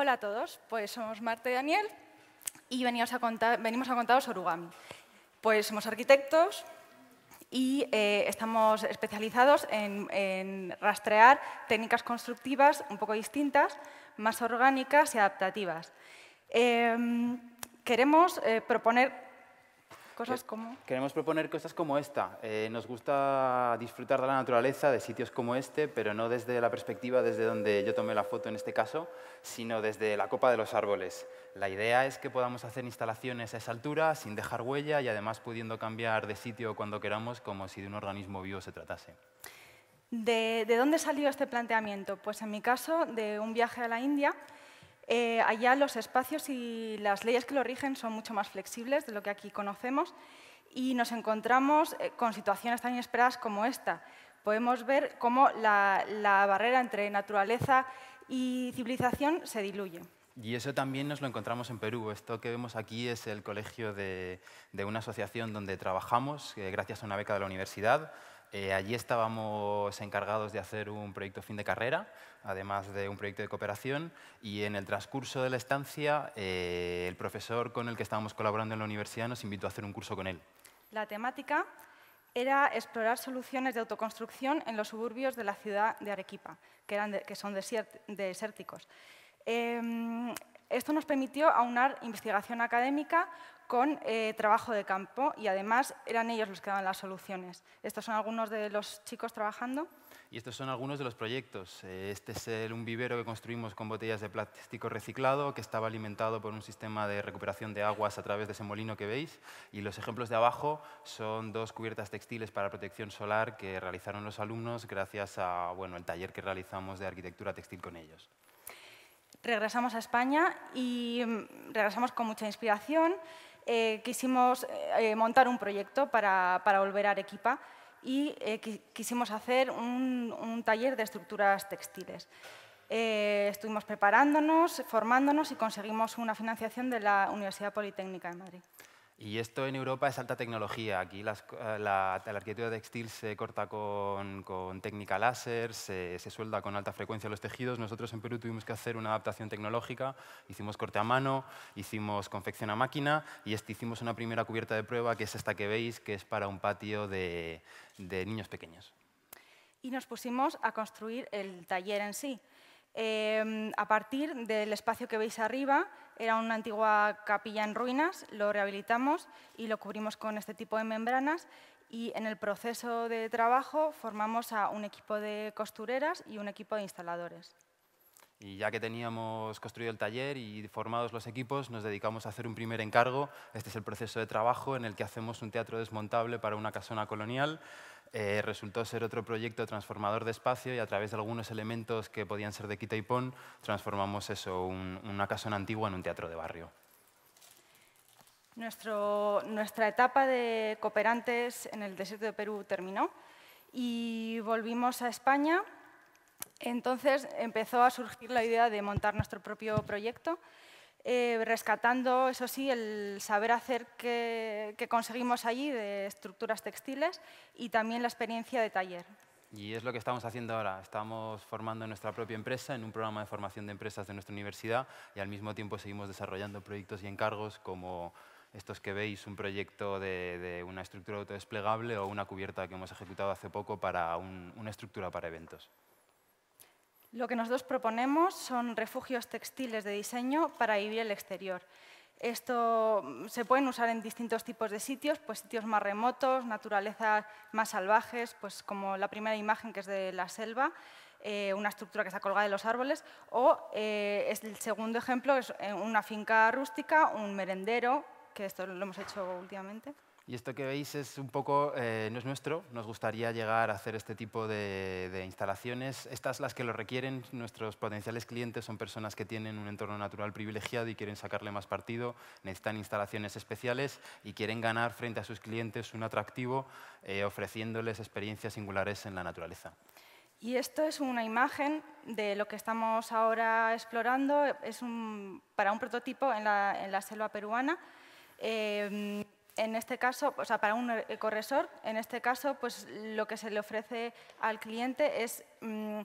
Hola a todos, pues somos Marta y Daniel y venimos a, contar, venimos a contaros Orugami. Pues somos arquitectos y eh, estamos especializados en, rastrear técnicas constructivas un poco distintas, más orgánicas y adaptativas. Em, queremos eh, proponer como... Queremos proponer cosas como esta. Eh, nos gusta disfrutar de la naturaleza, de sitios como este, pero no desde la perspectiva desde donde yo tomé la foto en este caso, sino desde la copa de los árboles. La idea es que podamos hacer instalaciones a esa altura, sin dejar huella y además pudiendo cambiar de sitio cuando queramos, como si de un organismo vivo se tratase. de dónde salió este planteamiento? Pues en mi caso, de un viaje a la India eh, allá los espacios y las leyes que lo rigen son mucho más flexibles de lo que aquí conocemos y nos encontramos eh, con situaciones tan inesperadas como esta. Podemos ver cómo la, barrera entre naturaleza y civilización se diluye. Y eso también nos lo encontramos en Perú. Esto que vemos aquí es el colegio de, una asociación donde trabajamos, eh, gracias a una beca de la universidad. Eh, allí estábamos encargados de hacer un proyecto fin de carrera, además de un proyecto de cooperación, y en el transcurso de la estancia, eh, el profesor con el que estábamos colaborando en la universidad nos invitó a hacer un curso con él. La temática era explorar soluciones de autoconstrucción en los suburbios de la ciudad de Arequipa, que, eran que son desérticos. Em, esto nos permitió aunar investigación académica con eh, trabajo de campo y además eran ellos los que daban las soluciones. Estos son algunos de los chicos trabajando. Y estos son algunos de los proyectos. Eh, este es un vivero que construimos con botellas de plástico reciclado que estaba alimentado por un sistema de recuperación de aguas a través de ese molino que veis. Y los ejemplos de abajo son dos cubiertas textiles para protección solar que realizaron los alumnos gracias a bueno, el taller que realizamos de arquitectura textil con ellos. Regresamos a España y mm, regresamos con mucha inspiración. Eh, quisimos eh, eh, montar un proyecto para, volver a Arequipa y quisimos hacer un, un, taller de estructuras textiles. estuvimos preparándonos, formándonos y conseguimos una financiación de la Universidad Politécnica de Madrid. Y esto en Europa es alta tecnología. Aquí eh, la, arquitectura de arquitectura textil se corta con, técnica láser, se, suelda con alta frecuencia los tejidos. Nosotros en Perú tuvimos que hacer una adaptación tecnológica. Hicimos corte a mano, hicimos confección a máquina y este, hicimos una primera cubierta de prueba, que es esta que veis, que es para un patio de niños pequeños. Y nos pusimos a construir el taller en sí. Em, a partir del espacio que veis arriba, era una antigua capilla en ruinas, lo rehabilitamos y lo cubrimos con este tipo de membranas y en el proceso de trabajo formamos a un equipo de costureras y un equipo de instaladores. Y ya que teníamos construido el taller y formados los equipos, nos dedicamos a hacer un primer encargo. Este es el proceso de trabajo en el que hacemos un teatro desmontable para una casona colonial. Eh, resultó ser otro proyecto transformador de espacio y a través de algunos elementos que podían ser de quita y pon, transformamos eso, una casona antigua en un teatro de barrio. nuestra etapa de cooperantes en el desierto de Perú terminó y volvimos a España. Entonces empezó a surgir la idea de montar nuestro propio proyecto eh, rescatando, eso sí, el saber hacer que, conseguimos allí de estructuras textiles y también la experiencia de taller. Y es lo que estamos haciendo ahora. Estamos formando nuestra propia empresa en un programa de formación de empresas de nuestra universidad y al mismo tiempo seguimos desarrollando proyectos y encargos como estos que veis, un proyecto de, una estructura autodesplegable o una cubierta que hemos ejecutado hace poco para una estructura para eventos. Lo que nosotros proponemos son refugios textiles de diseño para vivir el exterior. Esto mm, se pueden usar en distintos tipos de sitios, pues sitios más remotos, naturalezas más salvajes, pues como la primera imagen que es de la selva, eh, una estructura que está colgada de los árboles, o eh, es el segundo ejemplo es eh, una finca rústica, un merendero, que esto lo hemos hecho últimamente. Y esto que veis es un poco, eh, no es nuestro, nos gustaría llegar a hacer este tipo de, instalaciones. Estas las que lo requieren, nuestros potenciales clientes son personas que tienen un entorno natural privilegiado y quieren sacarle más partido, necesitan instalaciones especiales y quieren ganar frente a sus clientes un atractivo eh, ofreciéndoles experiencias singulares en la naturaleza. Y esto es una imagen de lo que estamos ahora explorando, es para un prototipo en la, selva peruana. Eh, en este caso, para un eh, corresor, en este caso, pues lo que se le ofrece al cliente es mm,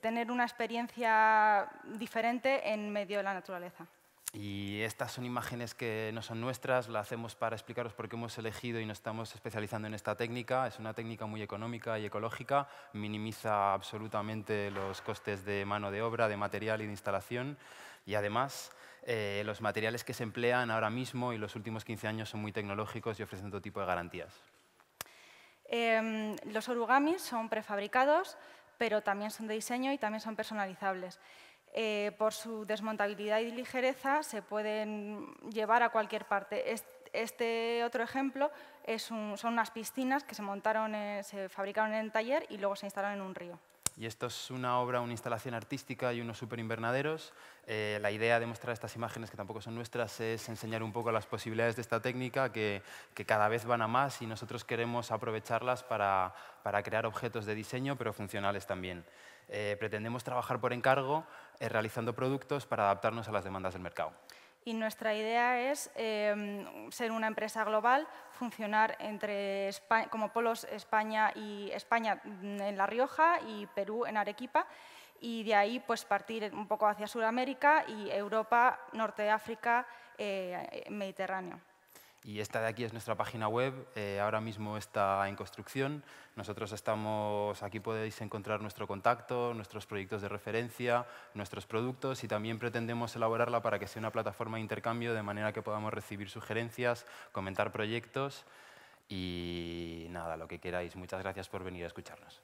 tener una experiencia diferente en medio de la naturaleza. Y estas son imágenes que no son nuestras, las hacemos para explicaros por qué hemos elegido y nos estamos especializando en esta técnica. Es una técnica muy económica y ecológica, minimiza absolutamente los costes de mano de obra, de material y de instalación. Y además, eh, los materiales que se emplean ahora mismo y los últimos 15 años son muy tecnológicos y ofrecen todo tipo de garantías. Em, los orugamis son prefabricados, pero también son de diseño y también son personalizables. Eh, por su desmontabilidad y ligereza se pueden llevar a cualquier parte. Este otro ejemplo son unas piscinas que se, montaron, eh, se fabricaron en el taller y luego se instalaron en un río. Y esto es una obra, una instalación artística y unos superinvernaderos. Eh, la idea de mostrar estas imágenes, que tampoco son nuestras, es enseñar un poco las posibilidades de esta técnica, que, cada vez van a más y nosotros queremos aprovecharlas para, crear objetos de diseño, pero funcionales también. Eh, pretendemos trabajar por encargo, eh, realizando productos para adaptarnos a las demandas del mercado y nuestra idea es em, ser una empresa global, funcionar entre como polos España y España en La Rioja y Perú en Arequipa y de ahí pues partir un poco hacia Sudamérica y Europa, Norte de África, eh, Mediterráneo. Y esta de aquí es nuestra página web, eh, ahora mismo está en construcción. Nosotros estamos, aquí podéis encontrar nuestro contacto, nuestros proyectos de referencia, nuestros productos y también pretendemos elaborarla para que sea una plataforma de intercambio de manera que podamos recibir sugerencias, comentar proyectos y nada, lo que queráis. Muchas gracias por venir a escucharnos.